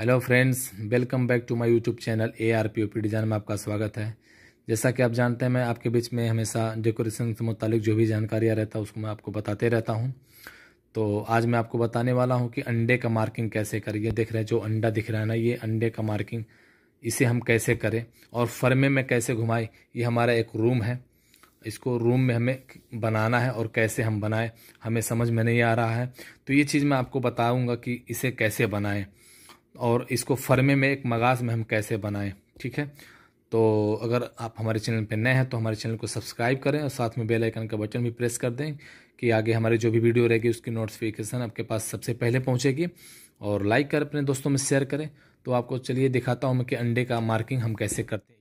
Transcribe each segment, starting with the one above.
hello friends welcome back to my YouTube channel A R P O P design में आपका स्वागत है जैसा कि आप जानते हैं मैं आपके बीच में हमेशा डेकोरेशन से मुतालिक जो भी जानकारियाँ रहता है उसको मैं आपको बताते रहता हूँ तो आज मैं आपको बताने वाला हूँ कि अंडे का मार्किंग कैसे करिए देख रहे हैं जो अंडा दिख रहा है ना ये अंडे का मार्किंग इसे हम कैसे करें और फर्मे में कैसे घुमाएं ये हमारा एक रूम है इसको रूम में हमें बनाना है और कैसे हम बनाएं हमें समझ में नहीं आ रहा है तो ये चीज़ मैं आपको बताऊँगा कि इसे कैसे बनाएँ और इसको फरमे में एक मगाज में हम कैसे बनाएं ठीक है तो अगर आप हमारे चैनल पर नए हैं तो हमारे चैनल को सब्सक्राइब करें और साथ में बेल आइकन का बटन भी प्रेस कर दें कि आगे हमारी जो भी वीडियो रहेगी उसकी नोटिफिकेशन आपके पास सबसे पहले पहुँचेगी और लाइक कर अपने दोस्तों में शेयर करें तो आपको चलिए दिखाता हूँ मैं कि अंडे का मार्किंग हम कैसे करते हैं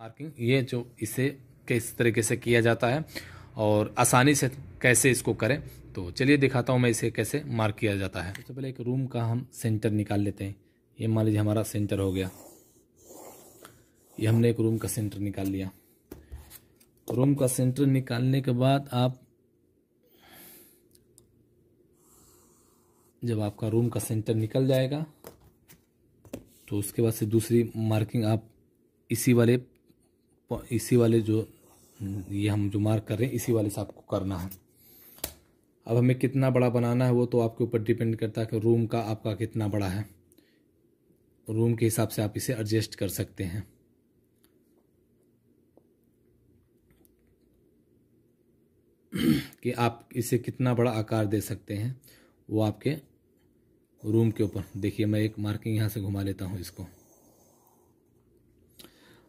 मार्किंग ये जो इसे किस तरीके से किया जाता है और आसानी से कैसे इसको करें तो चलिए दिखाता हूँ मैं इसे कैसे मार्क किया जाता है सबसे पहले एक रूम का हम सेंटर निकाल लेते हैं ये मान लीजिए हमारा सेंटर हो गया ये हमने एक रूम का सेंटर निकाल लिया रूम का सेंटर निकालने के बाद आप जब आपका रूम का सेंटर निकल जाएगा तो उसके बाद से दूसरी मार्किंग आप इसी वाले इसी वाले जो ये हम जो मार्क कर रहे हैं इसी वाले से आपको करना है अब हमें कितना बड़ा बनाना है वो तो आपके ऊपर डिपेंड करता है कि रूम का आपका कितना बड़ा है रूम के हिसाब से आप इसे एडजस्ट कर सकते हैं कि आप इसे कितना बड़ा आकार दे सकते हैं वो आपके रूम के ऊपर देखिए मैं एक मार्किंग यहाँ से घुमा लेता हूँ इसको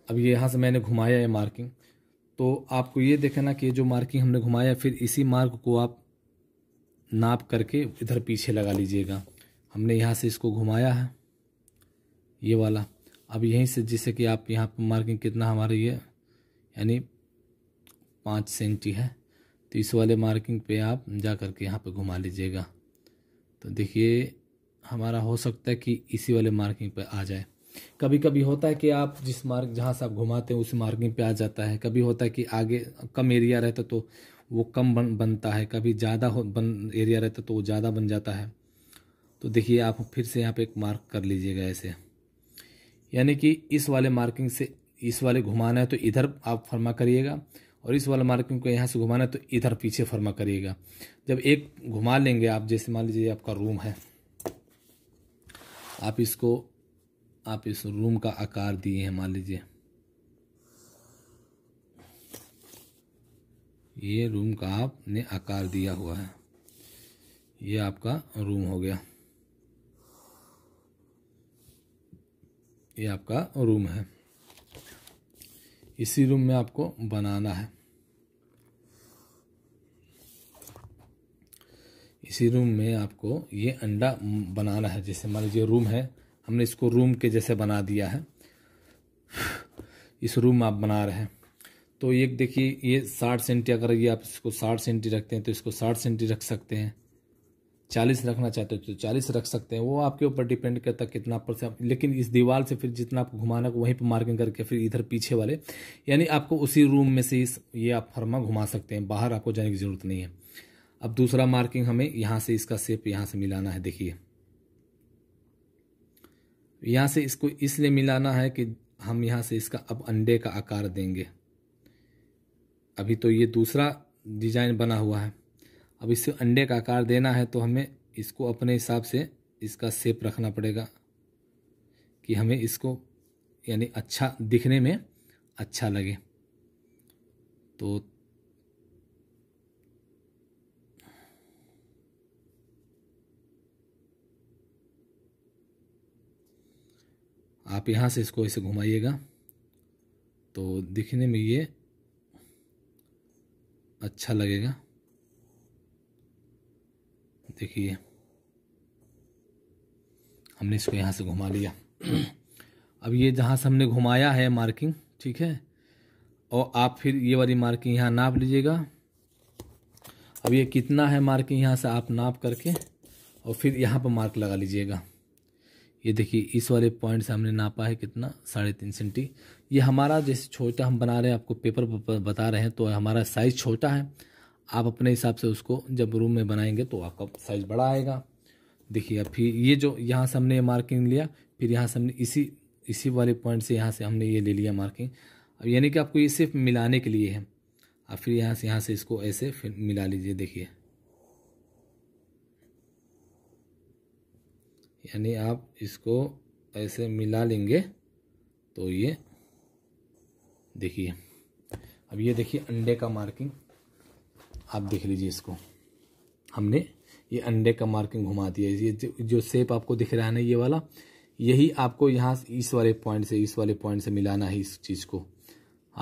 अब ये यहाँ से मैंने घुमाया है मार्किंग तो आपको ये देखना कि जो मार्किंग हमने घुमाया फिर इसी मार्क को आप नाप करके इधर पीछे लगा लीजिएगा हमने यहाँ से इसको घुमाया है ये वाला अब यहीं से जैसे कि आप यहाँ पर मार्किंग कितना हमारी ये यानी पाँच सेंटी है तो इस वाले मार्किंग पे आप जा कर के यहाँ पर घुमा लीजिएगा तो देखिए हमारा हो सकता है कि इसी वाले मार्किंग पे आ जाए कभी कभी होता है कि आप जिस मार्ग जहाँ से आप घुमाते हैं उस मार्किंग पे आ जाता है कभी होता है कि आगे कम एरिया रहता तो वो कम बन बनता है कभी ज़्यादा हो बन एरिया रहता तो वो ज़्यादा बन जाता है तो देखिए आप फिर से यहाँ पर एक मार्क कर लीजिएगा ऐसे यानी कि इस वाले मार्किंग से इस वाले घुमाना है तो इधर आप फर्मा करिएगा और इस वाले मार्किंग को यहाँ से घुमाना है तो इधर पीछे फर्मा करिएगा जब एक घुमा लेंगे आप जैसे मान लीजिए आपका रूम है आप इसको आप इस रूम का आकार दिए हैं मान लीजिए ये रूम का आपने आकार दिया हुआ है ये आपका रूम हो गया ये आपका रूम है इसी रूम में आपको बनाना है इसी रूम में आपको ये अंडा बनाना है जैसे मान लीजिए रूम है हमने इसको रूम के जैसे बना दिया है इस रूम में आप बना रहे हैं तो ये देखिए ये साठ सेंटी अगर ये आप इसको साठ सेंटी रखते हैं तो इसको साठ सेंटी रख सकते हैं चालीस रखना चाहते हो तो चालीस रख सकते हैं वो आपके ऊपर डिपेंड करता है कितना परसेंट लेकिन इस दीवार से फिर जितना आपको घुमाना वहीं पर मार्किंग करके फिर इधर पीछे वाले यानी आपको उसी रूम में से इस ये आप फर्मा घुमा सकते हैं बाहर आपको जाने की ज़रूरत नहीं है अब दूसरा मार्किंग हमें यहाँ से इसका सेप यहाँ से मिलाना है देखिए यहाँ से इसको इसलिए मिलाना है कि हम यहाँ से इसका अब अंडे का आकार देंगे अभी तो ये दूसरा डिजाइन बना हुआ है अब इसे अंडे का आकार देना है तो हमें इसको अपने हिसाब से इसका सेप रखना पड़ेगा कि हमें इसको यानी अच्छा दिखने में अच्छा लगे तो आप यहाँ से इसको ऐसे घुमाइएगा तो दिखने में ये अच्छा लगेगा देखिए हमने इसको यहाँ से घुमा लिया अब ये जहाँ से हमने घुमाया है मार्किंग ठीक है और आप फिर ये वाली मार्किंग यहाँ नाप लीजिएगा अब ये कितना है मार्किंग यहाँ से आप नाप करके और फिर यहाँ पर मार्क लगा लीजिएगा ये देखिए इस वाले पॉइंट से हमने नापा है कितना साढ़े तीन सेंटी ये हमारा जैसे छोटा हम बना रहे हैं आपको पेपर पर बता रहे हैं तो हमारा साइज़ छोटा है आप अपने हिसाब से उसको जब रूम में बनाएंगे तो आपका साइज बड़ा आएगा देखिए फिर ये जो यहाँ से हमने ये मार्किंग लिया फिर यहाँ से हमने इसी इसी वाले पॉइंट से यहाँ से हमने ये ले लिया मार्किंग अब यानी कि आपको ये सिर्फ मिलाने के लिए है अब फिर यहाँ से यहाँ से इसको ऐसे फिर मिला लीजिए देखिए यानी आप इसको ऐसे मिला लेंगे तो ये देखिए अब ये देखिए अंडे का मार्किंग आप देख लीजिए इसको हमने ये अंडे का मार्किंग घुमा दिया ये जो सेप आपको दिख रहा है ना ये वाला यही आपको यहाँ इस वाले पॉइंट से इस वाले पॉइंट से मिलाना है इस चीज़ को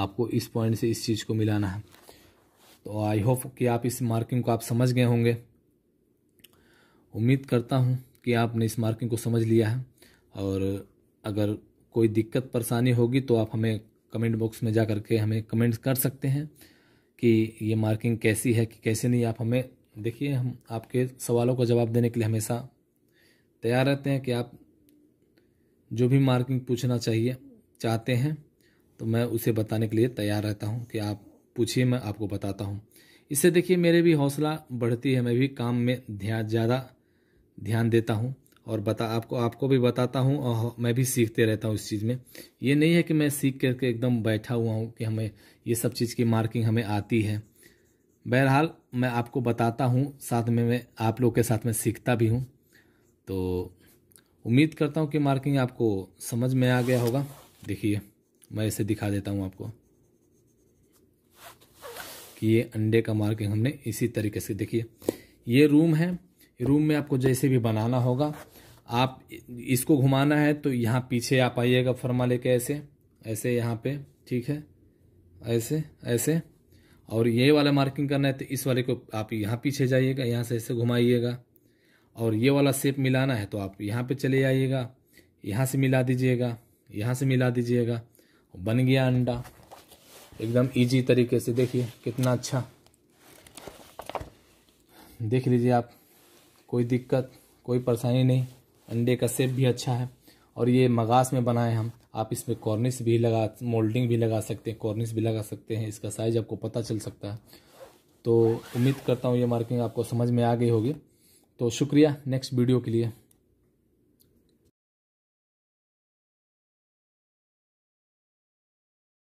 आपको इस पॉइंट से इस चीज़ को मिलाना है तो आई होप कि आप इस मार्किंग को आप समझ गए होंगे उम्मीद करता हूँ कि आपने इस मार्किंग को समझ लिया है और अगर कोई दिक्कत परेशानी होगी तो आप हमें कमेंट बॉक्स में जा करके हमें कमेंट्स कर सकते हैं कि ये मार्किंग कैसी है कि कैसे नहीं आप हमें देखिए हम आपके सवालों का जवाब देने के लिए हमेशा तैयार रहते हैं कि आप जो भी मार्किंग पूछना चाहिए चाहते हैं तो मैं उसे बताने के लिए तैयार रहता हूँ कि आप पूछिए मैं आपको बताता हूँ इससे देखिए मेरे भी हौसला बढ़ती है मैं भी काम में ध्यान ज़्यादा ध्यान देता हूँ और बता आपको आपको भी बताता हूँ और मैं भी सीखते रहता हूँ इस चीज़ में ये नहीं है कि मैं सीख करके एकदम बैठा हुआ हूँ कि हमें ये सब चीज़ की मार्किंग हमें आती है बहरहाल मैं आपको बताता हूँ साथ में मैं आप लोग के साथ में सीखता भी हूँ तो उम्मीद करता हूँ कि मार्किंग आपको समझ में आ गया होगा देखिए मैं इसे दिखा देता हूँ आपको कि ये अंडे का मार्किंग हमने इसी तरीके से देखिए ये रूम है रूम में आपको जैसे भी बनाना होगा आप इसको घुमाना है तो यहाँ पीछे आप आइएगा फर्मा लेके ऐसे ऐसे यहाँ पे ठीक है ऐसे ऐसे और ये वाला मार्किंग करना है तो इस वाले को आप यहाँ पीछे जाइएगा यहाँ से ऐसे घुमाइएगा और ये वाला सेप मिलाना है तो आप यहाँ पे चले आइएगा यहाँ से मिला दीजिएगा यहाँ से मिला दीजिएगा बन गया अंडा एकदम इजी तरीके से देखिए कितना अच्छा देख लीजिए आप कोई दिक्कत कोई परेशानी नहीं अंडे का सेप भी अच्छा है और ये मगास में बनाए हम आप इसमें कॉर्निस भी लगा मोल्डिंग भी लगा सकते हैं कॉर्निस भी लगा सकते हैं इसका साइज आपको पता चल सकता है तो उम्मीद करता हूँ ये मार्किंग आपको समझ में आ गई होगी तो शुक्रिया नेक्स्ट वीडियो के लिए